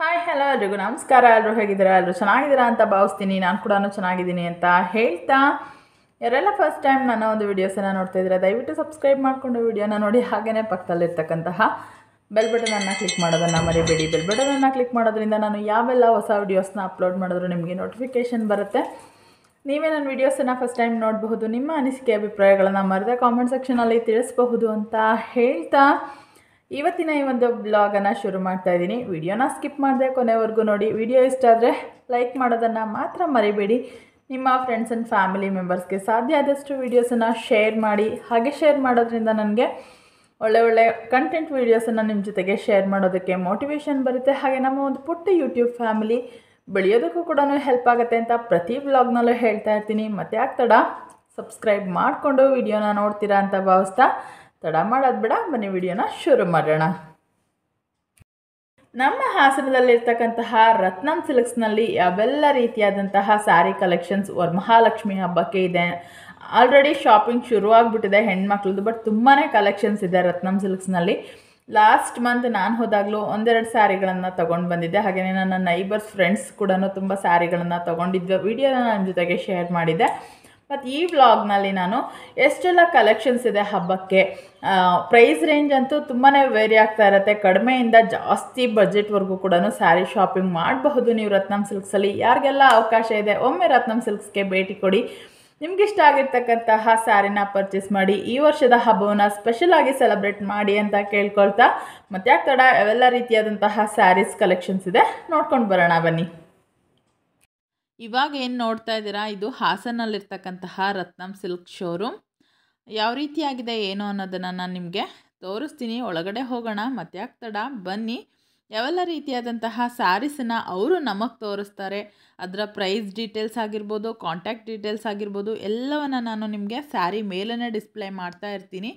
hi hello ಎಲ್ರಿಗೂ ನಮಸ್ಕಾರ ಎಲ್ಲರೂ ಹೇಗಿದ್ದೀರಾ ಎಲ್ಲರೂ ಚೆನ್ನಾಗಿದ್ದೀರಾ ಅಂತ ಭಾವಿಸ್ತೀನಿ ನಾನು ಕೂಡ ಚೆನ್ನಾಗಿದ್ದೀನಿ ಅಂತ ಹೇಳ್ತಾ ಯಾರೆಲ್ಲ ಫಸ್ಟ್ ಟೈಮ್ ನನ್ನ ಒಂದು ವೀಡಿಯೋಸನ್ನು ನೋಡ್ತಾ ಇದ್ದೀರಾ ದಯವಿಟ್ಟು ಸಬ್ಸ್ಕ್ರೈಬ್ ಮಾಡಿಕೊಂಡು ವೀಡಿಯೋನ ನೋಡಿ ಹಾಗೆಯೇ ಪಕ್ಕದಲ್ಲಿರ್ತಕ್ಕಂತಹ ಬೆಲ್ ಬಟನನ್ನು ಕ್ಲಿಕ್ ಮಾಡೋದನ್ನು ಮರಿಬೇಡಿ ಬೆಲ್ ಬಟನನ್ನು ಕ್ಲಿಕ್ ಮಾಡೋದ್ರಿಂದ ನಾನು ಯಾವೆಲ್ಲ ಹೊಸ ವೀಡಿಯೋಸ್ನ ಅಪ್ಲೋಡ್ ಮಾಡಿದ್ರು ನಿಮಗೆ ನೋಟಿಫಿಕೇಷನ್ ಬರುತ್ತೆ ನೀವೇ ನನ್ನ ವೀಡಿಯೋಸನ್ನು ಫಸ್ಟ್ ಟೈಮ್ ನೋಡಬಹುದು ನಿಮ್ಮ ಅನಿಸಿಕೆ ಅಭಿಪ್ರಾಯಗಳನ್ನು ಮರದೇ ಕಾಮೆಂಟ್ ಸೆಕ್ಷನಲ್ಲಿ ತಿಳಿಸಬಹುದು ಅಂತ ಹೇಳ್ತಾ ಇವತ್ತಿನ ಈ ಒಂದು ಬ್ಲಾಗನ್ನು ಶುರು ಮಾಡ್ತಾ ಇದ್ದೀನಿ ವಿಡಿಯೋನ ಸ್ಕಿಪ್ ಮಾಡಿದೆ ಕೊನೆವರೆಗೂ ನೋಡಿ ವಿಡಿಯೋ ಇಷ್ಟ ಆದರೆ ಲೈಕ್ ಮಾಡೋದನ್ನು ಮಾತ್ರ ಮರಿಬೇಡಿ ನಿಮ್ಮ ಫ್ರೆಂಡ್ಸ್ ಆ್ಯಂಡ್ ಫ್ಯಾಮಿಲಿ ಮೆಂಬರ್ಸ್ಗೆ ಸಾಧ್ಯ ಆದಷ್ಟು ವೀಡಿಯೋಸನ್ನು ಶೇರ್ ಮಾಡಿ ಹಾಗೆ ಶೇರ್ ಮಾಡೋದ್ರಿಂದ ನನಗೆ ಒಳ್ಳೆ ಒಳ್ಳೆ ಕಂಟೆಂಟ್ ವೀಡಿಯೋಸನ್ನು ನಿಮ್ಮ ಜೊತೆಗೆ ಶೇರ್ ಮಾಡೋದಕ್ಕೆ ಮೋಟಿವೇಶನ್ ಬರುತ್ತೆ ಹಾಗೆ ನಮ್ಮ ಒಂದು ಪುಟ್ಟ ಯೂಟ್ಯೂಬ್ ಫ್ಯಾಮಿಲಿ ಬೆಳೆಯೋದಕ್ಕೂ ಕೂಡ ಹೆಲ್ಪ್ ಆಗುತ್ತೆ ಅಂತ ಪ್ರತಿ ವ್ಲಾಗ್ನಲ್ಲೂ ಹೇಳ್ತಾ ಇರ್ತೀನಿ ಮತ್ತೆ ಆಗ್ತಡ ಸಬ್ಸ್ಕ್ರೈಬ್ ಮಾಡಿಕೊಂಡು ವಿಡಿಯೋನ ನೋಡ್ತೀರಾ ಅಂತ ಭಾವಿಸ್ತಾ ತಡ ಮಾಡೋದು ಬಿಡ ಬನ್ನಿ ವಿಡಿಯೋನ ಶುರು ಮಾಡೋಣ ನಮ್ಮ ಹಾಸನದಲ್ಲಿರ್ತಕ್ಕಂತಹ ರತ್ನಂ ಸಿಲ್ಕ್ಸ್ನಲ್ಲಿ ಯಾವೆಲ್ಲ ರೀತಿಯಾದಂತಹ ಸ್ಯಾರಿ ಕಲೆಕ್ಷನ್ಸ್ ವರ್ಮಹಾಲಕ್ಷ್ಮಿ ಹಬ್ಬಕ್ಕೆ ಇದೆ ಆಲ್ರೆಡಿ ಶಾಪಿಂಗ್ ಶುರುವಾಗ್ಬಿಟ್ಟಿದೆ ಹೆಣ್ಮಕ್ಳದ್ದು ಬಟ್ ತುಂಬಾ ಕಲೆಕ್ಷನ್ಸ್ ಇದೆ ರತ್ನಂ ಸಿಲ್ಕ್ಸ್ನಲ್ಲಿ ಲಾಸ್ಟ್ ಮಂತ್ ನಾನು ಹೋದಾಗಲೂ ಒಂದೆರಡು ಸ್ಯಾರಿಗಳನ್ನು ತೊಗೊಂಡು ಬಂದಿದ್ದೆ ಹಾಗೆಯೇ ನನ್ನ ನೈಬರ್ಸ್ ಫ್ರೆಂಡ್ಸ್ ಕೂಡ ತುಂಬ ಸ್ಯಾರಿಗಳನ್ನು ತೊಗೊಂಡಿದ್ದೆ ವಿಡಿಯೋನ ನನ್ನ ಜೊತೆಗೆ ಶೇರ್ ಮಾಡಿದ್ದೆ ಮತ್ತು ಈ ವ್ಲಾಗ್ನಲ್ಲಿ ನಾನು ಎಷ್ಟೆಲ್ಲ ಕಲೆಕ್ಷನ್ಸ್ ಇದೆ ಹಬ್ಬಕ್ಕೆ ಪ್ರೈಸ್ ರೇಂಜ್ ಅಂತೂ ತುಂಬಾ ವೇರಿ ಆಗ್ತಾ ಇರುತ್ತೆ ಕಡಿಮೆಯಿಂದ ಜಾಸ್ತಿ ಬಜೆಟ್ವರೆಗೂ ಕೂಡ ಸ್ಯಾರಿ ಶಾಪಿಂಗ್ ಮಾಡಬಹುದು ನೀವು ರತ್ನಂ ಸಿಲ್ಕ್ಸಲ್ಲಿ ಯಾರಿಗೆಲ್ಲ ಅವಕಾಶ ಇದೆ ಒಮ್ಮೆ ರತ್ನಂ ಸಿಲ್ಕ್ಸ್ಗೆ ಭೇಟಿ ಕೊಡಿ ಇಷ್ಟ ಆಗಿರ್ತಕ್ಕಂತಹ ಸ್ಯಾರಿನ ಪರ್ಚೇಸ್ ಮಾಡಿ ಈ ವರ್ಷದ ಹಬ್ಬವನ್ನು ಸ್ಪೆಷಲಾಗಿ ಸೆಲೆಬ್ರೇಟ್ ಮಾಡಿ ಅಂತ ಕೇಳ್ಕೊಳ್ತಾ ಮತ್ತೆ ತಡ ಎಲ್ಲ ರೀತಿಯಾದಂತಹ ಸ್ಯಾರೀಸ್ ಕಲೆಕ್ಷನ್ಸ್ ಇದೆ ನೋಡ್ಕೊಂಡು ಬರೋಣ ಬನ್ನಿ ಇವಾಗ ಏನು ನೋಡ್ತಾ ಇದ್ದೀರಾ ಇದು ಹಾಸನಲ್ಲಿರ್ತಕ್ಕಂತಹ ರತ್ನಂ ಸಿಲ್ಕ್ ಶೋರೂಮ್ ಯಾವ ರೀತಿಯಾಗಿದೆ ಏನು ಅನ್ನೋದನ್ನು ನಾನು ನಿಮಗೆ ತೋರಿಸ್ತೀನಿ ಒಳಗಡೆ ಹೋಗೋಣ ಮತ್ತೆ ಆಗ್ತಡ ಬನ್ನಿ ಯಾವೆಲ್ಲ ರೀತಿಯಾದಂತಹ ಸ್ಯಾರೀಸನ್ನು ಅವರು ನಮಗೆ ತೋರಿಸ್ತಾರೆ ಅದರ ಪ್ರೈಸ್ ಡೀಟೇಲ್ಸ್ ಆಗಿರ್ಬೋದು ಕಾಂಟ್ಯಾಕ್ಟ್ ಡೀಟೇಲ್ಸ್ ಆಗಿರ್ಬೋದು ಎಲ್ಲವನ್ನು ನಾನು ನಿಮಗೆ ಸ್ಯಾರಿ ಮೇಲೇ ಡಿಸ್ಪ್ಲೇ ಮಾಡ್ತಾ ಇರ್ತೀನಿ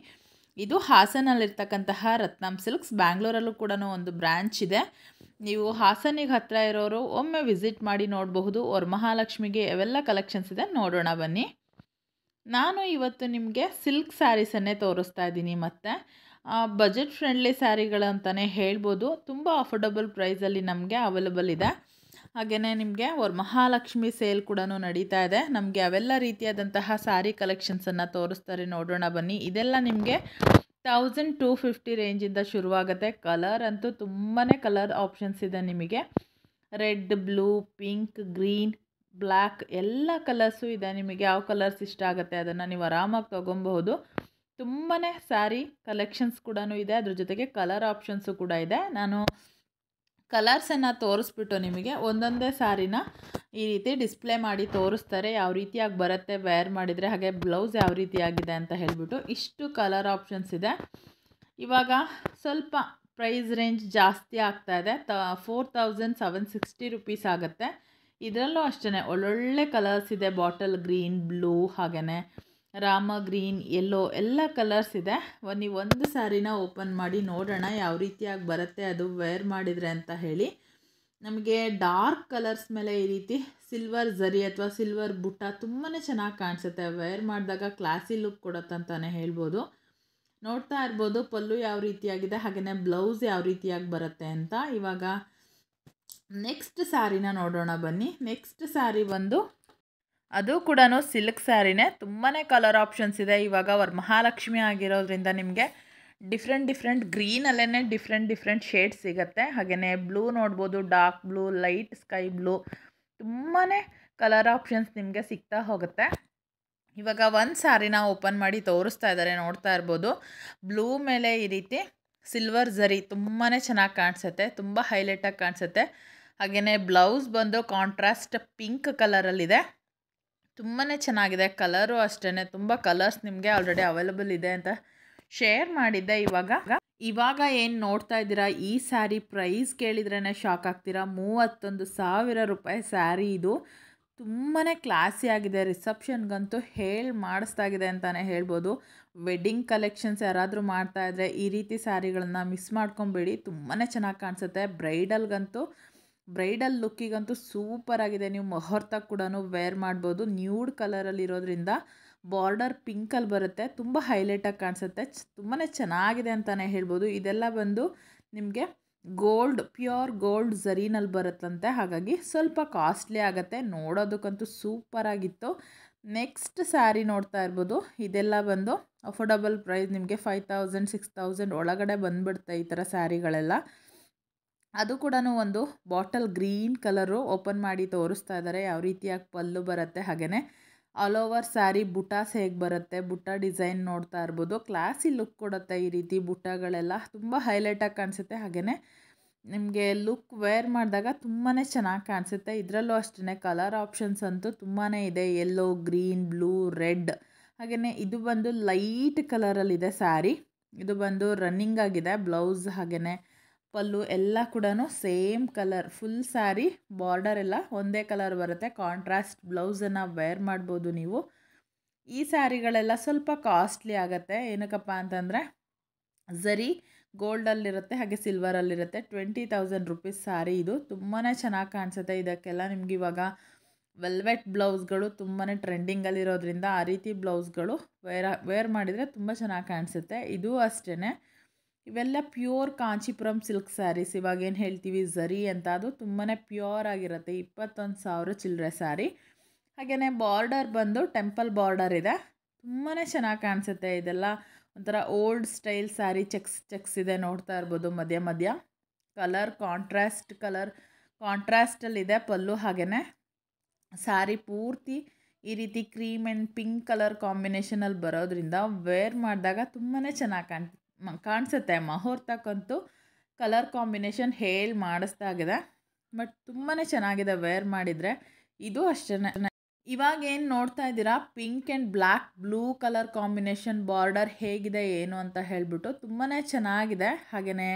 ಇದು ಹಾಸನಲ್ಲಿರ್ತಕ್ಕಂತಹ ರತ್ನಂ ಸಿಲ್ಕ್ಸ್ ಬ್ಯಾಂಗ್ಳೂರಲ್ಲೂ ಕೂಡ ಒಂದು ಬ್ರ್ಯಾಂಚ್ ಇದೆ ನೀವು ಹಾಸನಿಗೆ ಹತ್ತಿರ ಇರೋರು ಒಮ್ಮೆ ವಿಸಿಟ್ ಮಾಡಿ ನೋಡಬಹುದು ಅವ್ರ ಮಹಾಲಕ್ಷ್ಮಿಗೆ ಇವೆಲ್ಲ ಕಲೆಕ್ಷನ್ಸ್ ಇದೆ ನೋಡೋಣ ಬನ್ನಿ ನಾನು ಇವತ್ತು ನಿಮಗೆ ಸಿಲ್ಕ್ ಸ್ಯಾರೀಸನ್ನೇ ತೋರಿಸ್ತಾ ಇದ್ದೀನಿ ಮತ್ತು ಬಜೆಟ್ ಫ್ರೆಂಡ್ಲಿ ಸ್ಯಾರಿಗಳಂತಲೇ ಹೇಳ್ಬೋದು ತುಂಬ ಅಫೋರ್ಡಬಲ್ ಪ್ರೈಸಲ್ಲಿ ನಮಗೆ ಅವೈಲಬಲ್ ಇದೆ ಹಾಗೆಯೇ ನಿಮಗೆ ಅವ್ರ ಮಹಾಲಕ್ಷ್ಮಿ ಸೇಲ್ ಕೂಡ ನಡೀತಾ ಇದೆ ನಮಗೆ ಅವೆಲ್ಲ ರೀತಿಯಾದಂತಹ ಸಾರಿ ಕಲೆಕ್ಷನ್ಸನ್ನು ತೋರಿಸ್ತಾರೆ ನೋಡೋಣ ಬನ್ನಿ ಇದೆಲ್ಲ ನಿಮಗೆ ತೌಸಂಡ್ ಟೂ ಫಿಫ್ಟಿ ರೇಂಜಿಂದ ಶುರುವಾಗುತ್ತೆ ಕಲರ್ ಅಂತೂ ತುಂಬಾ ಕಲರ್ ಆಪ್ಷನ್ಸ್ ಇದೆ ನಿಮಗೆ red blue pink green black ಎಲ್ಲ ಕಲರ್ಸು ಇದೆ ನಿಮಗೆ ಯಾವ ಕಲರ್ಸ್ ಇಷ್ಟ ಆಗುತ್ತೆ ಅದನ್ನು ನೀವು ಆರಾಮಾಗಿ ತೊಗೊಬಹುದು ತುಂಬಾ ಸ್ಯಾರಿ ಕಲೆಕ್ಷನ್ಸ್ ಕೂಡ ಇದೆ ಅದ್ರ ಜೊತೆಗೆ ಕಲರ್ ಆಪ್ಷನ್ಸು ಕೂಡ ಇದೆ ನಾನು ಕಲರ್ಸನ್ನು ತೋರಿಸ್ಬಿಟ್ಟು ನಿಮಗೆ ಒಂದೊಂದೇ ಸಾರಿನ ಈ ರೀತಿ ಡಿಸ್ಪ್ಲೇ ಮಾಡಿ ತೋರಿಸ್ತಾರೆ ಯಾವ ರೀತಿಯಾಗಿ ಬರುತ್ತೆ ವೇರ್ ಮಾಡಿದರೆ ಹಾಗೆ ಬ್ಲೌಸ್ ಯಾವ ರೀತಿಯಾಗಿದೆ ಅಂತ ಹೇಳಿಬಿಟ್ಟು ಇಷ್ಟು ಕಲರ್ ಆಪ್ಷನ್ಸ್ ಇದೆ ಇವಾಗ ಸ್ವಲ್ಪ ಪ್ರೈಸ್ ರೇಂಜ್ ಜಾಸ್ತಿ ಆಗ್ತಾ ಇದೆ ತ four thousand seven sixty rupees ಆಗುತ್ತೆ ಇದರಲ್ಲೂ ಅಷ್ಟೇ ಒಳ್ಳೊಳ್ಳೆ ಕಲರ್ಸ್ ಇದೆ ಬಾಟಲ್ ಗ್ರೀನ್ ಬ್ಲೂ ಹಾಗೆಯೇ ರಾಮ ಗ್ರೀನ್ ಎಲ್ಲೋ ಎಲ್ಲ ಕಲರ್ಸ್ ಇದೆ ನೀವು ಒಂದು ಸ್ಯಾರಿನ ಓಪನ್ ಮಾಡಿ ನೋಡೋಣ ಯಾವ ರೀತಿಯಾಗಿ ಬರುತ್ತೆ ಅದು ವೇರ್ ಮಾಡಿದರೆ ಅಂತ ಹೇಳಿ ನಮಗೆ ಡಾರ್ಕ್ ಕಲರ್ಸ್ ಮೇಲೆ ಈ ರೀತಿ ಸಿಲ್ವರ್ ಝರಿ ಅಥವಾ ಸಿಲ್ವರ್ ಬುಟ್ಟ ತುಂಬಾ ಚೆನ್ನಾಗಿ ಕಾಣಿಸುತ್ತೆ ವೇರ್ ಮಾಡಿದಾಗ ಕ್ಲಾಸಿ ಲುಕ್ ಕೊಡುತ್ತಂತಲೇ ಹೇಳ್ಬೋದು ನೋಡ್ತಾ ಇರ್ಬೋದು ಪಲ್ಲು ಯಾವ ರೀತಿಯಾಗಿದೆ ಹಾಗೆಯೇ ಬ್ಲೌಸ್ ಯಾವ ರೀತಿಯಾಗಿ ಬರುತ್ತೆ ಅಂತ ಇವಾಗ ನೆಕ್ಸ್ಟ್ ಸ್ಯಾರಿನ ನೋಡೋಣ ಬನ್ನಿ ನೆಕ್ಸ್ಟ್ ಸ್ಯಾರಿ ಬಂದು ಅದು ಕೂಡ ಸಿಲ್ಕ್ ಸ್ಯಾರಿನೇ ತುಂಬಾ ಕಲರ್ ಆಪ್ಷನ್ಸ್ ಇದೆ ಇವಾಗ ಅವ್ರ ಮಹಾಲಕ್ಷ್ಮಿ ಆಗಿರೋದ್ರಿಂದ ನಿಮಗೆ ಡಿಫ್ರೆಂಟ್ ಡಿಫ್ರೆಂಟ್ ಗ್ರೀನಲ್ಲೇ ಡಿಫ್ರೆಂಟ್ ಡಿಫ್ರೆಂಟ್ ಶೇಡ್ಸ್ ಸಿಗುತ್ತೆ ಹಾಗೆಯೇ ಬ್ಲೂ ನೋಡ್ಬೋದು dark blue light sky blue ತುಂಬಾ ಕಲರ್ ಆಪ್ಷನ್ಸ್ ನಿಮಗೆ ಸಿಗ್ತಾ ಹೋಗುತ್ತೆ ಇವಾಗ ಒಂದು ಸ್ಯಾರಿನ ಓಪನ್ ಮಾಡಿ ತೋರಿಸ್ತಾ ಇದ್ದಾರೆ ನೋಡ್ತಾ ಇರ್ಬೋದು ಬ್ಲೂ ಮೇಲೆ ಈ ರೀತಿ ಸಿಲ್ವರ್ ಝರಿ ತುಂಬಾ ಚೆನ್ನಾಗಿ ಕಾಣಿಸುತ್ತೆ ತುಂಬ ಹೈಲೈಟಾಗಿ ಕಾಣಿಸುತ್ತೆ ಹಾಗೆಯೇ ಬ್ಲೌಸ್ ಬಂದು ಕಾಂಟ್ರಾಸ್ಟ್ ಪಿಂಕ್ ಕಲರಲ್ಲಿದೆ ತುಂಬಾ ಚೆನ್ನಾಗಿದೆ ಕಲರು ಅಷ್ಟೇ ತುಂಬ ಕಲರ್ಸ್ ನಿಮಗೆ ಆಲ್ರೆಡಿ ಅವೈಲಬಲ್ ಇದೆ ಅಂತ ಶೇರ್ ಮಾಡಿದ್ದೆ ಇವಾಗ ಇವಾಗ ಏನು ನೋಡ್ತಾ ಇದ್ದೀರಾ ಈ ಸ್ಯಾರಿ ಪ್ರೈಸ್ ಕೇಳಿದ್ರೇ ಶಾಕ್ ಆಗ್ತೀರಾ ಮೂವತ್ತೊಂದು ಸಾವಿರ ರೂಪಾಯಿ ಸ್ಯಾರಿ ಇದು ತುಂಬಾ ಆಗಿದೆ ರಿಸೆಪ್ಷನ್ಗಂತೂ ಹೇಳಿ ಮಾಡಿಸ್ತಾ ಇದೆ ಅಂತಲೇ ಹೇಳ್ಬೋದು ವೆಡ್ಡಿಂಗ್ ಕಲೆಕ್ಷನ್ಸ್ ಯಾರಾದರೂ ಮಾಡ್ತಾಯಿದ್ರೆ ಈ ರೀತಿ ಸ್ಯಾರಿಗಳನ್ನ ಮಿಸ್ ಮಾಡ್ಕೊಬೇಡಿ ತುಂಬಾ ಚೆನ್ನಾಗಿ ಕಾಣಿಸುತ್ತೆ ಬ್ರೈಡಲ್ಗಂತೂ ಬ್ರೈಡಲ್ ಲುಕ್ಕಿಗಂತೂ ಸೂಪರ್ ಆಗಿದೆ ನೀವು ಮುಹೂರ್ತ ಕೂಡ ವೇರ್ ಮಾಡ್ಬೋದು ನ್ಯೂಡ್ ಕಲರಲ್ಲಿ ಇರೋದ್ರಿಂದ ಬಾರ್ಡರ್ ಪಿಂಕಲ್ಲಿ ಬರುತ್ತೆ ತುಂಬ ಹೈಲೈಟಾಗಿ ಕಾಣಿಸುತ್ತೆ ತುಂಬಾ ಚೆನ್ನಾಗಿದೆ ಅಂತಲೇ ಹೇಳ್ಬೋದು ಇದೆಲ್ಲ ಬಂದು ನಿಮಗೆ ಗೋಲ್ಡ್ ಪ್ಯೂರ್ ಗೋಲ್ಡ್ ಝರೀನಲ್ಲಿ ಬರುತ್ತಂತೆ ಹಾಗಾಗಿ ಸ್ವಲ್ಪ ಕಾಸ್ಟ್ಲಿ ಆಗುತ್ತೆ ನೋಡೋದಕ್ಕಂತೂ ಸೂಪರಾಗಿತ್ತು ನೆಕ್ಸ್ಟ್ ಸ್ಯಾರಿ ನೋಡ್ತಾ ಇರ್ಬೋದು ಇದೆಲ್ಲ ಬಂದು ಅಫೋರ್ಡಬಲ್ ಪ್ರೈಸ್ ನಿಮಗೆ ಫೈವ್ ತೌಸಂಡ್ ಸಿಕ್ಸ್ ತೌಸಂಡ್ ಒಳಗಡೆ ಬಂದುಬಿಡುತ್ತೆ ಈ ಥರ ಸ್ಯಾರಿಗಳೆಲ್ಲ ಅದು ಕೂಡ ಒಂದು ಬಾಟಲ್ ಗ್ರೀನ್ ಕಲರು ಓಪನ್ ಮಾಡಿ ತೋರಿಸ್ತಾ ಇದ್ದಾರೆ ಯಾವ ರೀತಿಯಾಗಿ ಪಲ್ಲು ಬರುತ್ತೆ ಹಾಗೆಯೇ ಆಲ್ ಓವರ್ ಸ್ಯಾರಿ ಬುಟಾಸ್ ಹೇಗೆ ಬರುತ್ತೆ ಬುಟ್ಟ ಡಿಸೈನ್ ನೋಡ್ತಾ ಇರ್ಬೋದು ಕ್ಲಾಸಿ ಲುಕ್ ಕೊಡುತ್ತೆ ಈ ರೀತಿ ಬುಟ್ಟಗಳೆಲ್ಲ ತುಂಬ ಹೈಲೈಟಾಗಿ ಕಾಣಿಸುತ್ತೆ ಹಾಗೆಯೇ ನಿಮಗೆ ಲುಕ್ ವೇರ್ ಮಾಡಿದಾಗ ತುಂಬಾ ಚೆನ್ನಾಗಿ ಕಾಣಿಸುತ್ತೆ ಇದರಲ್ಲೂ ಅಷ್ಟೇ ಕಲರ್ ಆಪ್ಷನ್ಸ್ ಅಂತೂ ತುಂಬಾ ಇದೆ ಯೆಲ್ಲೋ ಗ್ರೀನ್ ಬ್ಲೂ ರೆಡ್ ಹಾಗೆಯೇ ಇದು ಬಂದು ಲೈಟ್ ಕಲರಲ್ಲಿದೆ ಸ್ಯಾರಿ ಇದು ಬಂದು ರನ್ನಿಂಗ್ ಆಗಿದೆ ಬ್ಲೌಸ್ ಹಾಗೆಯೇ ಪಲ್ಲು ಎಲ್ಲ ಕೂಡ same colour full sari border ಎಲ್ಲ ಒಂದೇ ಕಲರ್ ಬರುತ್ತೆ ಕಾಂಟ್ರಾಸ್ಟ್ ಬ್ಲೌಸನ್ನು ವೇರ್ ಮಾಡ್ಬೋದು ನೀವು ಈ ಸ್ಯಾರಿಗಳೆಲ್ಲ ಸ್ವಲ್ಪ ಕಾಸ್ಟ್ಲಿ ಆಗುತ್ತೆ ಏನಕ್ಕಪ್ಪ ಅಂತಂದರೆ ಝರಿ ಗೋಲ್ಡಲ್ಲಿರುತ್ತೆ ಹಾಗೆ ಸಿಲ್ವರಲ್ಲಿರುತ್ತೆ ಟ್ವೆಂಟಿ ತೌಸಂಡ್ ರುಪೀಸ್ ಸ್ಯಾರಿ ಇದು ತುಂಬಾ ಚೆನ್ನಾಗಿ ಕಾಣಿಸುತ್ತೆ ಇದಕ್ಕೆಲ್ಲ ನಿಮ್ಗೆ ಇವಾಗ ವೆಲ್ವೆಟ್ ಬ್ಲೌಸ್ಗಳು ತುಂಬಾ ಟ್ರೆಂಡಿಂಗಲ್ಲಿರೋದ್ರಿಂದ ಆ ರೀತಿ ಬ್ಲೌಸ್ಗಳು ವೇರ್ ವೇರ್ ಮಾಡಿದರೆ ತುಂಬ ಚೆನ್ನಾಗಿ ಕಾಣಿಸುತ್ತೆ ಇದು ಅಷ್ಟೇ ಇವೆಲ್ಲ ಪ್ಯೂರ್ ಕಾಂಚಿಪುರಂ ಸಿಲ್ಕ್ ಸ್ಯಾರೀಸ್ ಇವಾಗೇನು ಹೇಳ್ತೀವಿ ಝರಿ ಅಂತ ಅದು ತುಂಬಾ ಪ್ಯೂರ್ ಆಗಿರುತ್ತೆ ಇಪ್ಪತ್ತೊಂದು ಸಾವಿರ ಚಿಲ್ಲರೆ ಸ್ಯಾರಿ ಹಾಗೆಯೇ ಬಾರ್ಡರ್ ಬಂದು ಟೆಂಪಲ್ ಬಾರ್ಡರ್ ಇದೆ ತುಂಬಾ ಚೆನ್ನಾಗಿ ಕಾಣಿಸುತ್ತೆ ಇದೆಲ್ಲ ಒಂಥರ old style sari checks checks ಇದೆ ನೋಡ್ತಾ ಇರ್ಬೋದು ಮಧ್ಯ ಮಧ್ಯ ಕಲರ್ ಕಾಂಟ್ರಾಸ್ಟ್ ಕಲರ್ ಕಾಂಟ್ರಾಸ್ಟಲ್ಲಿದೆ ಪಲ್ಲು ಹಾಗೆಯೇ ಸ್ಯಾರಿ ಪೂರ್ತಿ ಈ ರೀತಿ ಕ್ರೀಮ್ ಆ್ಯಂಡ್ ಪಿಂಕ್ ಕಲರ್ ಕಾಂಬಿನೇಷನಲ್ಲಿ ಬರೋದ್ರಿಂದ ವೇರ್ ಮಾಡಿದಾಗ ತುಂಬಾ ಚೆನ್ನಾಗಿ ಕಾಣ್ತದೆ ಕಾಣಿಸುತ್ತೆ ಮುಹೂರ್ತಕ್ಕಂತೂ ಕಲರ್ ಕಾಂಬಿನೇಷನ್ ಹೇಳಿ ಮಾಡಿಸ್ದಾಗಿದೆ ಬಟ್ ತುಂಬಾ ಚೆನ್ನಾಗಿದೆ ವೇರ್ ಮಾಡಿದರೆ ಇದು ಅಷ್ಟೇ ಇವಾಗ ಏನು ನೋಡ್ತಾ ಇದ್ದೀರಾ pink and black blue colour combination border ಹೇಗಿದೆ ಏನು ಅಂತ ಹೇಳಿಬಿಟ್ಟು ತುಂಬಾ ಚೆನ್ನಾಗಿದೆ ಹಾಗೆಯೇ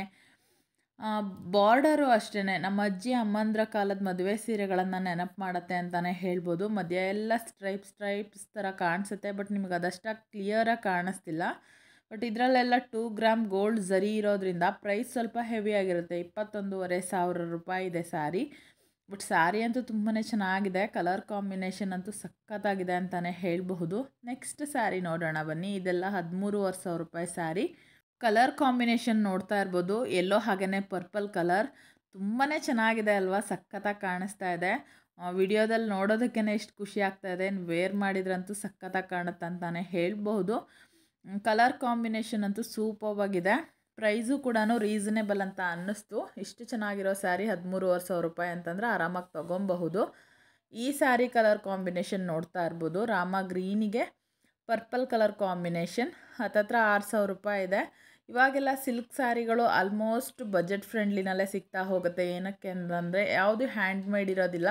ಬಾರ್ಡರು ಅಷ್ಟೇ ನಮ್ಮ ಅಜ್ಜಿ ಅಮ್ಮಂದ್ರ ಕಾಲದ ಮದುವೆ ಸೀರೆಗಳನ್ನು ನೆನಪು ಮಾಡುತ್ತೆ ಅಂತಲೇ ಹೇಳ್ಬೋದು ಮಧ್ಯ ಎಲ್ಲ ಸ್ಟ್ರೈಪ್ ಸ್ಟ್ರೈಪ್ಸ್ ಥರ ಕಾಣಿಸುತ್ತೆ ಬಟ್ ನಿಮಗೆ ಅದಷ್ಟಾಗಿ ಕ್ಲಿಯರಾಗಿ ಕಾಣಿಸ್ತಿಲ್ಲ ಬಟ್ ಇದರಲ್ಲೆಲ್ಲ ಟೂ ಗ್ರಾಮ್ ಗೋಲ್ಡ್ ಝರಿ ಇರೋದ್ರಿಂದ ಪ್ರೈಸ್ ಸ್ವಲ್ಪ ಹೆವಿ ಆಗಿರುತ್ತೆ ಇಪ್ಪತ್ತೊಂದೂವರೆ ಸಾವಿರ ರೂಪಾಯಿ ಇದೆ ಸ್ಯಾರಿ ಬಟ್ ಸ್ಯಾರಿ ಅಂತೂ ತುಂಬಾ ಚೆನ್ನಾಗಿದೆ ಕಲರ್ ಕಾಂಬಿನೇಷನ್ ಅಂತೂ ಸಖತ್ತಾಗಿದೆ ಅಂತಲೇ ಹೇಳಬಹುದು ನೆಕ್ಸ್ಟ್ ಸ್ಯಾರಿ ನೋಡೋಣ ಬನ್ನಿ ಇದೆಲ್ಲ ಹದಿಮೂರುವರೆ ಸಾವಿರ ರೂಪಾಯಿ ಸ್ಯಾರಿ ಕಲರ್ ಕಾಂಬಿನೇಷನ್ ನೋಡ್ತಾ ಇರ್ಬೋದು ಎಲ್ಲೋ ಹಾಗೆಯೇ ಪರ್ಪಲ್ ಕಲರ್ ತುಂಬಾ ಚೆನ್ನಾಗಿದೆ ಅಲ್ವಾ ಸಖತ್ತಾಗಿ ಕಾಣಿಸ್ತಾ ಇದೆ ವಿಡಿಯೋದಲ್ಲಿ ನೋಡೋದಕ್ಕೇ ಎಷ್ಟು ಖುಷಿ ಆಗ್ತಾ ಇದೆ ವೇರ್ ಮಾಡಿದ್ರಂತೂ ಸಖತ್ತಾಗಿ ಕಾಣುತ್ತೆ ಅಂತಲೇ ಹೇಳ್ಬಹುದು ಕಲರ್ ಕಾಂಬಿನೇಷನ್ ಅಂತೂ ಸೂಪರ್ವಾಗಿದೆ ಪ್ರೈಸು ಕೂಡ ರೀಸನೇಬಲ್ ಅಂತ ಅನ್ನಿಸ್ತು ಇಷ್ಟು ಚೆನ್ನಾಗಿರೋ ಸ್ಯಾರಿ ಹದಿಮೂರುವರೆ ಸಾವಿರ ರೂಪಾಯಿ ಅಂತಂದರೆ ಆರಾಮಾಗಿ ತೊಗೊಬಹುದು ಈ ಸ್ಯಾರಿ ಕಲರ್ ಕಾಂಬಿನೇಷನ್ ನೋಡ್ತಾ ಇರ್ಬೋದು ರಾಮ ಗ್ರೀನಿಗೆ ಪರ್ಪಲ್ ಕಲರ್ ಕಾಂಬಿನೇಷನ್ ಹತ್ತತ್ರ ಆರು ಸಾವಿರ ರೂಪಾಯಿ ಇದೆ ಇವಾಗೆಲ್ಲ ಸಿಲ್ಕ್ ಸ್ಯಾರಿಗಳು ಆಲ್ಮೋಸ್ಟ್ ಬಜೆಟ್ ಫ್ರೆಂಡ್ಲಿನಲ್ಲೇ ಸಿಗ್ತಾ ಹೋಗುತ್ತೆ ಏನಕ್ಕೆ ಅಂತಂದರೆ ಯಾವುದು ಹ್ಯಾಂಡ್ಮೇಡ್ ಇರೋದಿಲ್ಲ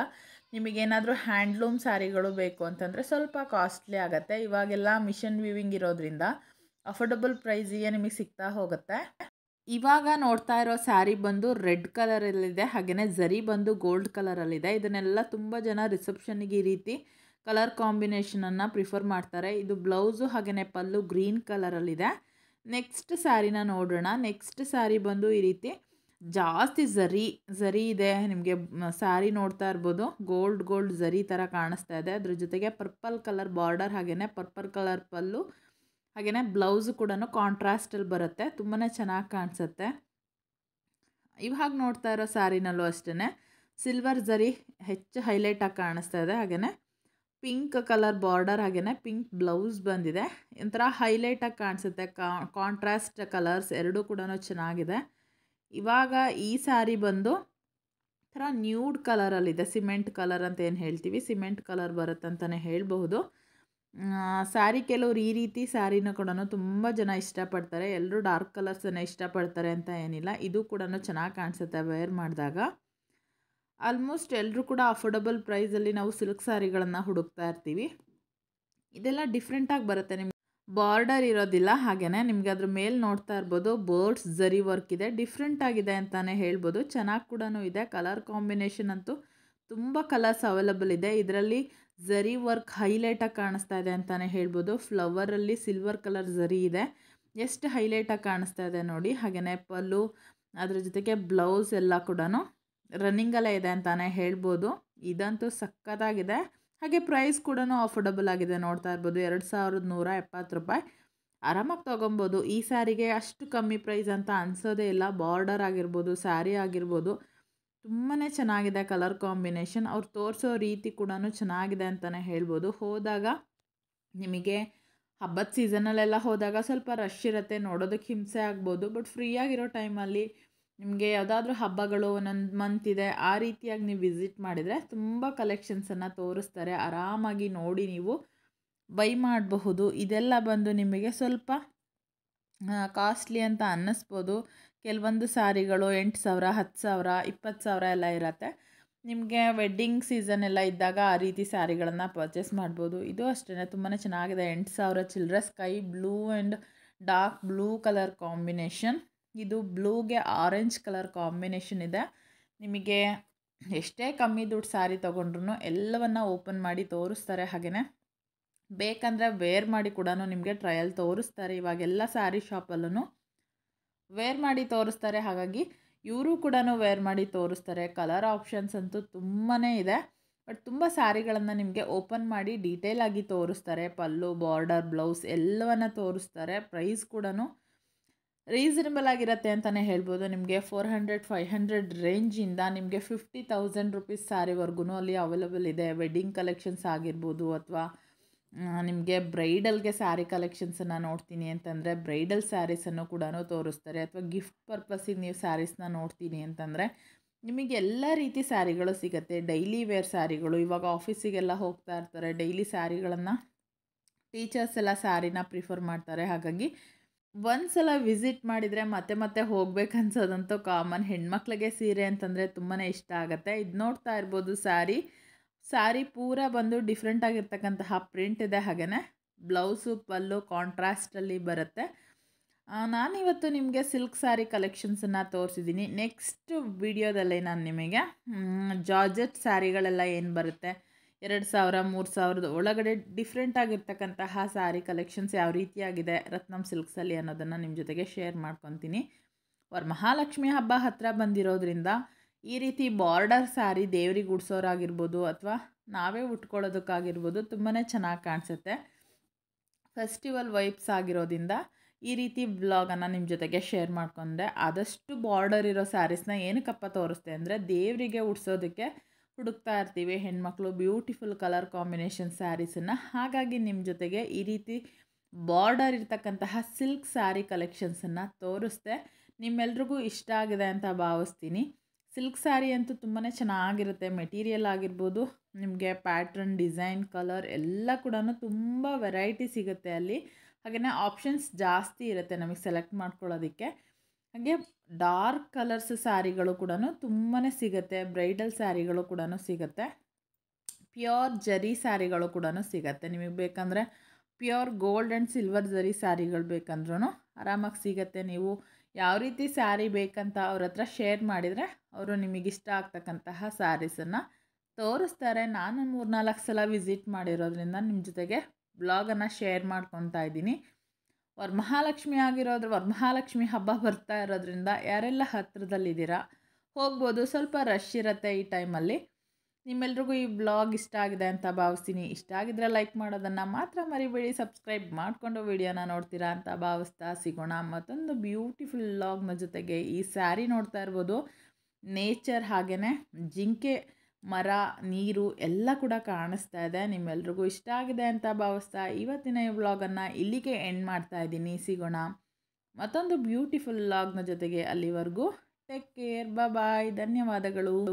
ನಿಮಗೇನಾದರೂ ಹ್ಯಾಂಡ್ಲೂಮ್ ಸ್ಯಾರಿಗಳು ಬೇಕು ಅಂತಂದರೆ ಸ್ವಲ್ಪ ಕಾಸ್ಟ್ಲಿ ಆಗುತ್ತೆ ಇವಾಗೆಲ್ಲ ಮಿಷನ್ ವಿವಿಂಗ್ ಇರೋದ್ರಿಂದ ಅಫೋರ್ಡಬಲ್ ಪ್ರೈಸಿಗೆ ನಿಮಗೆ ಸಿಗ್ತಾ ಹೋಗುತ್ತೆ ಇವಾಗ ನೋಡ್ತಾ ಇರೋ ಸ್ಯಾರಿ ಬಂದು ರೆಡ್ ಕಲರಲ್ಲಿದೆ ಹಾಗೆಯೇ ಝರಿ ಬಂದು ಗೋಲ್ಡ್ ಕಲರಲ್ಲಿದೆ ಇದನ್ನೆಲ್ಲ ತುಂಬ ಜನ ರಿಸೆಪ್ಷನ್ನಿಗೆ ಈ ರೀತಿ ಕಲರ್ ಕಾಂಬಿನೇಷನನ್ನು ಪ್ರಿಫರ್ ಮಾಡ್ತಾರೆ ಇದು ಬ್ಲೌಸು ಹಾಗೆಯೇ ಪಲ್ಲು ಗ್ರೀನ್ ಕಲರಲ್ಲಿದೆ ನೆಕ್ಸ್ಟ್ ಸ್ಯಾರಿನ ನೋಡೋಣ ನೆಕ್ಸ್ಟ್ ಸ್ಯಾರಿ ಬಂದು ಈ ರೀತಿ ಜಾಸ್ತಿ ಝರಿ ಝರಿ ಇದೆ ನಿಮಗೆ ಸ್ಯಾರಿ ನೋಡ್ತಾ ಇರ್ಬೋದು ಗೋಲ್ಡ್ ಗೋಲ್ಡ್ ಝರಿ ಥರ ಕಾಣಿಸ್ತಾ ಇದೆ ಅದ್ರ ಜೊತೆಗೆ ಪರ್ಪಲ್ ಕಲರ್ ಬಾರ್ಡರ್ ಹಾಗೆಯೇ ಪರ್ಪಲ್ ಕಲರ್ ಪಲ್ಲು ಹಾಗೆಯೇ ಬ್ಲೌಸ್ ಕೂಡ ಕಾಂಟ್ರಾಸ್ಟಲ್ಲಿ ಬರುತ್ತೆ ತುಂಬಾ ಚೆನ್ನಾಗಿ ಕಾಣಿಸುತ್ತೆ ಇವಾಗ ನೋಡ್ತಾ ಇರೋ ಸ್ಯಾರಿನಲ್ಲೂ ಅಷ್ಟೇ ಸಿಲ್ವರ್ ಝರಿ ಹೆಚ್ಚು ಹೈಲೈಟಾಗಿ ಕಾಣಿಸ್ತಾ ಇದೆ ಹಾಗೆಯೇ ಪಿಂಕ್ ಕಲರ್ ಬಾರ್ಡರ್ ಹಾಗೆಯೇ ಪಿಂಕ್ ಬ್ಲೌಸ್ ಬಂದಿದೆ ಒಂಥರ ಹೈಲೈಟಾಗಿ ಕಾಣಿಸುತ್ತೆ ಕಾಂಟ್ರಾಸ್ಟ್ ಕಲರ್ಸ್ ಎರಡೂ ಕೂಡ ಚೆನ್ನಾಗಿದೆ ಇವಾಗ ಈ ಸ್ಯಾರಿ ಬಂದು ಥರ ನ್ಯೂಡ್ ಕಲರಲ್ಲಿದೆ ಸಿಮೆಂಟ್ ಕಲರ್ ಅಂತ ಏನು ಹೇಳ್ತೀವಿ ಸಿಮೆಂಟ್ ಕಲರ್ ಬರುತ್ತಂತಲೇ ಹೇಳಬಹುದು ಸ್ಯಾರಿ ಕೆಲವ್ರು ಈ ರೀತಿ ಸ್ಯಾರಿನ ಕೂಡ ತುಂಬ ಜನ ಇಷ್ಟಪಡ್ತಾರೆ ಎಲ್ಲರೂ ಡಾರ್ಕ್ ಕಲರ್ಸನ್ನು ಇಷ್ಟಪಡ್ತಾರೆ ಅಂತ ಏನಿಲ್ಲ ಇದು ಕೂಡ ಚೆನ್ನಾಗಿ ಕಾಣಿಸುತ್ತೆ ವೇರ್ ಮಾಡಿದಾಗ ಆಲ್ಮೋಸ್ಟ್ ಎಲ್ಲರೂ ಕೂಡ ಅಫೋರ್ಡಬಲ್ ಪ್ರೈಸಲ್ಲಿ ನಾವು ಸಿಲ್ಕ್ ಸ್ಯಾರಿಗಳನ್ನು ಹುಡುಕ್ತಾ ಇರ್ತೀವಿ ಇದೆಲ್ಲ ಡಿಫ್ರೆಂಟಾಗಿ ಬರುತ್ತೆ ನಿಮ್ಗೆ ಬಾರ್ಡರ್ ಇರೋದಿಲ್ಲ ಹಾಗೆಯೇ ನಿಮಗೆ ಅದ್ರ ಮೇಲೆ ನೋಡ್ತಾ ಇರ್ಬೋದು ಬರ್ಡ್ಸ್ ಜರಿ ವರ್ಕ್ ಇದೆ ಡಿಫ್ರೆಂಟ್ ಆಗಿದೆ ಅಂತಲೇ ಹೇಳ್ಬೋದು ಚೆನ್ನಾಗಿ ಕೂಡ ಇದೆ ಕಲರ್ ಕಾಂಬಿನೇಷನ್ ಅಂತೂ ತುಂಬ ಕಲರ್ಸ್ ಅವೈಲಬಲ್ ಇದೆ ಇದರಲ್ಲಿ ಝರಿ ವರ್ಕ್ ಹೈಲೈಟಾಗಿ ಕಾಣಿಸ್ತಾ ಇದೆ ಅಂತಲೇ ಹೇಳ್ಬೋದು ಫ್ಲವರಲ್ಲಿ ಸಿಲ್ವರ್ ಕಲರ್ ಝರಿ ಇದೆ ಎಷ್ಟು ಹೈಲೈಟಾಗಿ ಕಾಣಿಸ್ತಾ ಇದೆ ನೋಡಿ ಹಾಗೆಯೇ ಪಲ್ಲು ಅದ್ರ ಜೊತೆಗೆ ಬ್ಲೌಸ್ ಎಲ್ಲ ಕೂಡ ರನ್ನಿಂಗಲ್ಲೇ ಇದೆ ಅಂತಲೇ ಹೇಳ್ಬೋದು ಇದಂತೂ ಸಕ್ಕತ್ತಾಗಿದೆ ಹಾಗೆ ಪ್ರೈಸ್ ಕೂಡ ಅಫೋರ್ಡಬಲ್ ಆಗಿದೆ ನೋಡ್ತಾ ಇರ್ಬೋದು ಎರಡು ಸಾವಿರದ ನೂರ ಎಪ್ಪತ್ತು ರೂಪಾಯಿ ಆರಾಮಾಗಿ ತೊಗೊಬೋದು ಈ ಸ್ಯಾರಿಗೆ ಅಷ್ಟು ಕಮ್ಮಿ ಪ್ರೈಸ್ ಅಂತ ಅನಿಸೋದೇ ಇಲ್ಲ ಬಾರ್ಡರ್ ಆಗಿರ್ಬೋದು ಸ್ಯಾರಿ ಆಗಿರ್ಬೋದು ತುಂಬಾ ಚೆನ್ನಾಗಿದೆ ಕಲರ್ ಕಾಂಬಿನೇಷನ್ ಅವ್ರು ತೋರಿಸೋ ರೀತಿ ಕೂಡ ಚೆನ್ನಾಗಿದೆ ಅಂತಲೇ ಹೇಳ್ಬೋದು ಹೋದಾಗ ನಿಮಗೆ ಹಬ್ಬದ ಸೀಸನಲ್ಲೆಲ್ಲ ಹೋದಾಗ ಸ್ವಲ್ಪ ರಶ್ ಇರುತ್ತೆ ನೋಡೋದಕ್ಕೆ ಹಿಂಸೆ ಆಗ್ಬೋದು ಬಟ್ ಫ್ರೀಯಾಗಿರೋ ಟೈಮಲ್ಲಿ ನಿಮಗೆ ಯಾವುದಾದ್ರೂ ಹಬ್ಬಗಳು ಒಂದೊಂದು ಮಂತ್ ಇದೆ ಆ ರೀತಿಯಾಗಿ ನೀವು ವಿಸಿಟ್ ಮಾಡಿದರೆ ತುಂಬ ಕಲೆಕ್ಷನ್ಸನ್ನು ತೋರಿಸ್ತಾರೆ ಆರಾಮಾಗಿ ನೋಡಿ ನೀವು ಬೈ ಮಾಡಬಹುದು ಇದೆಲ್ಲ ಬಂದು ನಿಮಗೆ ಸ್ವಲ್ಪ ಕಾಸ್ಟ್ಲಿ ಅಂತ ಅನ್ನಿಸ್ಬೋದು ಕೆಲವೊಂದು ಸಾರಿಗಳು ಎಂಟು ಸಾವಿರ ಹತ್ತು ಸಾವಿರ ಇಪ್ಪತ್ತು ಸಾವಿರ ಎಲ್ಲ ಇರುತ್ತೆ ನಿಮಗೆ ವೆಡ್ಡಿಂಗ್ ಸೀಸನ್ ಎಲ್ಲ ಇದ್ದಾಗ ಆ ರೀತಿ ಸ್ಯಾರಿಗಳನ್ನು ಪರ್ಚೇಸ್ ಮಾಡ್ಬೋದು ಇದು ಅಷ್ಟೇ ತುಂಬಾ ಚೆನ್ನಾಗಿದೆ ಎಂಟು ಸಾವಿರ ಚಿಲ್ಡ್ರ sky blue and dark blue colour combination ಇದು ಬ್ಲೂಗೆ ಆರೆಂಜ್ ಕಲರ್ ಕಾಂಬಿನೇಷನ್ ಇದೆ ನಿಮಗೆ ಎಷ್ಟೇ ಕಮ್ಮಿ ದುಡ್ಡು ಸ್ಯಾರಿ ತೊಗೊಂಡ್ರು ಎಲ್ಲವನ್ನು ಓಪನ್ ಮಾಡಿ ತೋರಿಸ್ತಾರೆ ಹಾಗೆಯೇ ಬೇಕಂದರೆ ವೇರ್ ಮಾಡಿ ಕೂಡ ನಿಮಗೆ ಟ್ರಯಲ್ ತೋರಿಸ್ತಾರೆ ಇವಾಗೆಲ್ಲ ಸ್ಯಾರಿ ಶಾಪಲ್ಲೂ ವೇರ್ ಮಾಡಿ ತೋರಿಸ್ತಾರೆ ಹಾಗಾಗಿ ಇವರು ಕೂಡ ವೇರ್ ಮಾಡಿ ತೋರಿಸ್ತಾರೆ ಕಲರ್ ಆಪ್ಷನ್ಸ್ ಅಂತೂ ತುಂಬಾ ಇದೆ ಬಟ್ ತುಂಬ ಸ್ಯಾರಿಗಳನ್ನು ನಿಮಗೆ ಓಪನ್ ಮಾಡಿ ಡೀಟೇಲ್ ಆಗಿ ತೋರಿಸ್ತಾರೆ ಪಲ್ಲು ಬಾರ್ಡರ್ ಬ್ಲೌಸ್ ಎಲ್ಲವನ್ನು ತೋರಿಸ್ತಾರೆ ಪ್ರೈಸ್ ಕೂಡ ರೀಸನಬಲ್ ಆಗಿರುತ್ತೆ ಅಂತಲೇ ಹೇಳ್ಬೋದು ನಿಮಗೆ ಫೋರ್ ಹಂಡ್ರೆಡ್ ಫೈವ್ ಹಂಡ್ರೆಡ್ ರೇಂಜಿಂದ ನಿಮಗೆ ಫಿಫ್ಟಿ ತೌಸಂಡ್ ರುಪೀಸ್ ಸ್ಯಾರಿವರೆಗೂ ಅಲ್ಲಿ ಅವೈಲಬಲ್ ಇದೆ ವೆಡ್ಡಿಂಗ್ ಕಲೆಕ್ಷನ್ಸ್ ಆಗಿರ್ಬೋದು ಅಥವಾ ನಿಮಗೆ ಬ್ರೈಡಲ್ಗೆ ಸ್ಯಾರಿ ಕಲೆಕ್ಷನ್ಸನ್ನು ನೋಡ್ತೀನಿ ಅಂತಂದರೆ ಬ್ರೈಡಲ್ ಸ್ಯಾರೀಸನ್ನು ಕೂಡ ತೋರಿಸ್ತಾರೆ ಅಥವಾ ಗಿಫ್ಟ್ ಪರ್ಪಸಿಗೆ ನೀವು ಸ್ಯಾರೀಸ್ನ ನೋಡ್ತೀನಿ ಅಂತಂದರೆ ನಿಮಗೆ ಎಲ್ಲ ರೀತಿ ಸ್ಯಾರಿಗಳು ಸಿಗುತ್ತೆ ಡೈಲಿ ವೇರ್ ಸ್ಯಾರಿಗಳು ಇವಾಗ ಆಫೀಸಿಗೆಲ್ಲ ಹೋಗ್ತಾ ಇರ್ತಾರೆ ಡೈಲಿ ಸ್ಯಾರಿಗಳನ್ನು ಟೀಚರ್ಸ್ ಎಲ್ಲ ಸ್ಯಾರಿನ ಪ್ರಿಫರ್ ಮಾಡ್ತಾರೆ ಹಾಗಾಗಿ ಒಂದ್ಸಲ ಸಲ ವಿಸಿಟ್ ಮಾಡಿದರೆ ಮತ್ತೆ ಮತ್ತೆ ಹೋಗ್ಬೇಕನ್ಸೋದಂತೂ ಕಾಮನ್ ಹೆಣ್ಮಕ್ಳಿಗೆ ಸೀರೆ ಅಂತಂದರೆ ತುಂಬಾ ಇಷ್ಟ ಆಗುತ್ತೆ ಇದು ನೋಡ್ತಾ ಇರ್ಬೋದು ಸ್ಯಾರಿ ಸ್ಯಾರಿ ಪೂರ ಬಂದು ಡಿಫ್ರೆಂಟ್ ಆಗಿರ್ತಕ್ಕಂತಹ ಪ್ರಿಂಟ್ ಇದೆ ಹಾಗೆಯೇ ಬ್ಲೌಸು ಪಲ್ಲು ಕಾಂಟ್ರಾಸ್ಟಲ್ಲಿ ಬರುತ್ತೆ ನಾನಿವತ್ತು ನಿಮಗೆ ಸಿಲ್ಕ್ ಸ್ಯಾರಿ ಕಲೆಕ್ಷನ್ಸನ್ನು ತೋರಿಸಿದ್ದೀನಿ ನೆಕ್ಸ್ಟ್ ವಿಡಿಯೋದಲ್ಲಿ ನಾನು ನಿಮಗೆ ಜಾರ್ಜೆಟ್ ಸ್ಯಾರಿಗಳೆಲ್ಲ ಏನು ಬರುತ್ತೆ ಎರಡು ಸಾವಿರ ಮೂರು ಸಾವಿರದ ಒಳಗಡೆ ಡಿಫ್ರೆಂಟ್ ಆಗಿರ್ತಕ್ಕಂತಹ ಸ್ಯಾರಿ ಕಲೆಕ್ಷನ್ಸ್ ಯಾವ ರೀತಿಯಾಗಿದೆ ರತ್ನಂ ಸಿಲ್ಕ್ಸಲ್ಲಿ ಅನ್ನೋದನ್ನು ನಿಮ್ಮ ಜೊತೆಗೆ ಶೇರ್ ಮಾಡ್ಕೊತೀನಿ ಅವ್ರ ಮಹಾಲಕ್ಷ್ಮಿ ಹಬ್ಬ ಹತ್ತಿರ ಬಂದಿರೋದ್ರಿಂದ ಈ ರೀತಿ ಬಾರ್ಡರ್ ಸ್ಯಾರಿ ದೇವ್ರಿಗೆ ಉಡ್ಸೋರಾಗಿರ್ಬೋದು ಅಥವಾ ನಾವೇ ಉಟ್ಕೊಳ್ಳೋದಕ್ಕಾಗಿರ್ಬೋದು ತುಂಬಾ ಚೆನ್ನಾಗಿ ಕಾಣಿಸುತ್ತೆ ಫೆಸ್ಟಿವಲ್ ವೈಬ್ಸ್ ಆಗಿರೋದ್ರಿಂದ ಈ ರೀತಿ ಬ್ಲಾಗನ್ನು ನಿಮ್ಮ ಜೊತೆಗೆ ಶೇರ್ ಮಾಡ್ಕೊಂಡೆ ಆದಷ್ಟು ಬಾರ್ಡರ್ ಇರೋ ಸ್ಯಾರೀಸ್ನ ಏನಕ್ಕಪ್ಪ ತೋರಿಸ್ದೆ ಅಂದರೆ ದೇವರಿಗೆ ಉಡ್ಸೋದಕ್ಕೆ ಹುಡುಕ್ತಾ ಇರ್ತೀವಿ ಹೆಣ್ಮಕ್ಳು ಬ್ಯೂಟಿಫುಲ್ ಕಲರ್ ಕಾಂಬಿನೇಷನ್ ಸ್ಯಾರೀಸನ್ನು ಹಾಗಾಗಿ ನಿಮ್ಮ ಜೊತೆಗೆ ಈ ರೀತಿ ಬಾರ್ಡರ್ ಇರ್ತಕ್ಕಂತಹ ಸಿಲ್ಕ್ ಸ್ಯಾರಿ ಕಲೆಕ್ಷನ್ಸನ್ನು ತೋರಿಸ್ದೆ ನಿಮ್ಮೆಲ್ರಿಗೂ ಇಷ್ಟ ಆಗಿದೆ ಅಂತ ಭಾವಿಸ್ತೀನಿ ಸಿಲ್ಕ್ ಸ್ಯಾರಿ ಅಂತೂ ತುಂಬಾ ಚೆನ್ನಾಗಿರುತ್ತೆ ಮೆಟೀರಿಯಲ್ ಆಗಿರ್ಬೋದು ನಿಮಗೆ ಪ್ಯಾಟ್ರನ್ ಡಿಸೈನ್ ಕಲರ್ ಎಲ್ಲ ಕೂಡ ತುಂಬ ವೆರೈಟಿ ಸಿಗುತ್ತೆ ಅಲ್ಲಿ ಹಾಗೆಯೇ ಆಪ್ಷನ್ಸ್ ಜಾಸ್ತಿ ಇರುತ್ತೆ ನಮಗೆ ಸೆಲೆಕ್ಟ್ ಮಾಡ್ಕೊಳ್ಳೋದಕ್ಕೆ ಹಾಗೆ ಡಾರ್ಕ್ ಕಲರ್ಸ್ ಸ್ಯಾರಿಗಳು ಕೂಡ ತುಂಬಾ ಸಿಗುತ್ತೆ ಬ್ರೈಡಲ್ ಸ್ಯಾರಿಗಳು ಕೂಡ ಸಿಗುತ್ತೆ ಪ್ಯೂರ್ ಜರಿ ಸ್ಯಾರಿಗಳು ಕೂಡ ಸಿಗುತ್ತೆ ನಿಮಗೆ ಬೇಕಂದರೆ ಪ್ಯೂರ್ ಗೋಲ್ಡ್ ಆ್ಯಂಡ್ ಸಿಲ್ವರ್ ಜರಿ ಸ್ಯಾರಿಗಳು ಬೇಕಂದ್ರೂ ಆರಾಮಾಗಿ ಸಿಗುತ್ತೆ ನೀವು ಯಾವ ರೀತಿ ಸ್ಯಾರಿ ಬೇಕಂತ ಅವ್ರ ಹತ್ರ ಶೇರ್ ಮಾಡಿದರೆ ಅವರು ನಿಮಗಿಷ್ಟ ಆಗ್ತಕ್ಕಂತಹ ಸ್ಯಾರೀಸನ್ನು ತೋರಿಸ್ತಾರೆ ನಾನು ಮೂರ್ನಾಲ್ಕು ಸಲ ವಿಸಿಟ್ ಮಾಡಿರೋದ್ರಿಂದ ನಿಮ್ಮ ಜೊತೆಗೆ ಬ್ಲಾಗನ್ನು ಶೇರ್ ಮಾಡ್ಕೊತಾ ಇದ್ದೀನಿ ವರ್ಮಹಾಲಕ್ಷ್ಮಿ ಆಗಿರೋದ್ರ ವರ್ಮಹಾಲಕ್ಷ್ಮಿ ಹಬ್ಬ ಬರ್ತಾ ಇರೋದ್ರಿಂದ ಯಾರೆಲ್ಲ ಹತ್ತಿರದಲ್ಲಿದ್ದೀರಾ ಹೋಗ್ಬೋದು ಸ್ವಲ್ಪ ರಶ್ ಇರುತ್ತೆ ಈ ಟೈಮಲ್ಲಿ ನಿಮ್ಮೆಲ್ರಿಗೂ ಈ ಬ್ಲಾಗ್ ಇಷ್ಟ ಆಗಿದೆ ಅಂತ ಭಾವಿಸ್ತೀನಿ ಇಷ್ಟ ಆಗಿದ್ರೆ ಲೈಕ್ ಮಾಡೋದನ್ನು ಮಾತ್ರ ಮರಿಬೇಡಿ ಸಬ್ಸ್ಕ್ರೈಬ್ ಮಾಡಿಕೊಂಡು ವಿಡಿಯೋನ ನೋಡ್ತೀರಾ ಅಂತ ಭಾವಿಸ್ತಾ ಸಿಗೋಣ ಮತ್ತೊಂದು ಬ್ಯೂಟಿಫುಲ್ ಬ್ಲಾಗ್ನ ಜೊತೆಗೆ ಈ ಸ್ಯಾರಿ ನೋಡ್ತಾ ಇರ್ಬೋದು ನೇಚರ್ ಹಾಗೆಯೇ ಜಿಂಕೆ ಮರ ನೀರು ಎಲ್ಲ ಕೂಡ ಕಾಣಿಸ್ತಾ ಇದೆ ನಿಮ್ಮೆಲ್ರಿಗೂ ಇಷ್ಟ ಆಗಿದೆ ಅಂತ ಭಾವಿಸ್ತಾ ಇವತ್ತಿನ ಈ ವ್ಲಾಗನ್ನು ಇಲ್ಲಿಗೆ ಎಂಡ್ ಮಾಡ್ತಾ ಇದ್ದೀನಿ ಸಿಗೋಣ ಮತ್ತೊಂದು ಬ್ಯೂಟಿಫುಲ್ ವ್ಲಾಗ್ನ ಜೊತೆಗೆ ಅಲ್ಲಿವರೆಗೂ ಟೇಕ್ ಕೇರ್ ಬಾಯ್ ಧನ್ಯವಾದಗಳು